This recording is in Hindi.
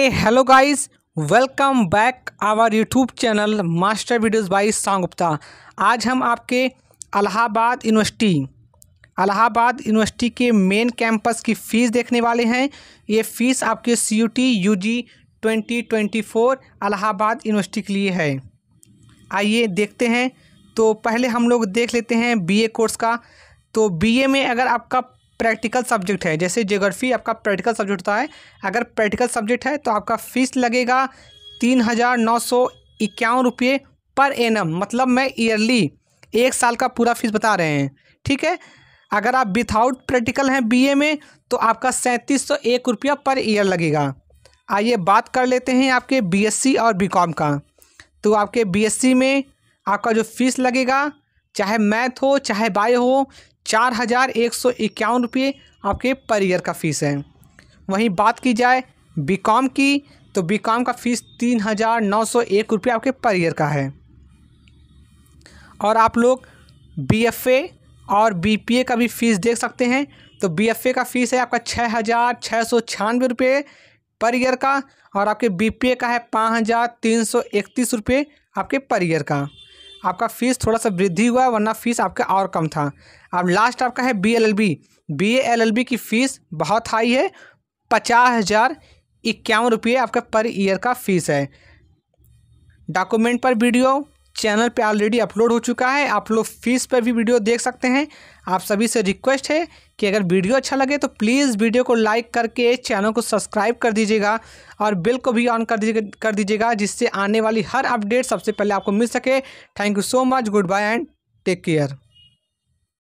A hello guys welcome back our YouTube channel master videos by Gupta आज हम आपके अलाहाबाद यूनिवर्सिटी अलाहाबाद यूनिवर्सिटी के मेन कैंपस की फ़ीस देखने वाले हैं ये फ़ीस आपके CUET UG twenty twenty four Allahabad university के लिए है आइए देखते हैं तो पहले हम लोग देख लेते हैं बी कोर्स का तो बी में अगर आपका प्रैक्टिकल सब्जेक्ट है जैसे जोग्राफी आपका प्रैक्टिकल सब्जेक्ट होता है अगर प्रैक्टिकल सब्जेक्ट है तो आपका फीस लगेगा तीन हज़ार नौ सौ इक्यावन रुपये पर एनम मतलब मैं ईयरली एक साल का पूरा फीस बता रहे हैं ठीक है अगर आप विथआउट प्रैक्टिकल हैं बीए में तो आपका सैंतीस सौ एक रुपया पर ईयर लगेगा आइए बात कर लेते हैं आपके बीएससी और बीकॉम का तो आपके बीएससी में आपका जो फीस लगेगा चाहे मैथ हो चाहे बायो हो चार हज़ार एक सौ इक्यावन रुपये आपके पर ईयर का फ़ीस है वहीं बात की जाए बीकॉम की तो बीकॉम का फ़ीस तीन हज़ार नौ सौ एक रुपये आपके पर ईयर का है और आप लोग बीएफए और बीपीए का भी फ़ीस देख सकते हैं तो बीएफए का फ़ीस है आपका छः हज़ार छः सौ छियानवे रुपये पर ईयर का और आपके बीपीए का है पाँच हज़ार तीन सौ इकतीस रुपये आपके पर ईयर का आपका फीस थोड़ा सा वृद्धि हुआ वरना फीस आपका और कम था अब लास्ट आपका है B L L B B L L B की फ़ीस बहुत हाई है पचास हज़ार इक्यावन रुपये आपका पर ईयर का फीस है डॉक्यूमेंट पर वीडियो चैनल पे ऑलरेडी अपलोड हो चुका है आप लोग फीस पर भी वीडियो देख सकते हैं आप सभी से रिक्वेस्ट है कि अगर वीडियो अच्छा लगे तो प्लीज़ वीडियो को लाइक करके चैनल को सब्सक्राइब कर दीजिएगा और बिल को भी ऑन कर दीजिए कर दीजिएगा जिससे आने वाली हर अपडेट सबसे पहले आपको मिल सके thank you so much goodbye and take care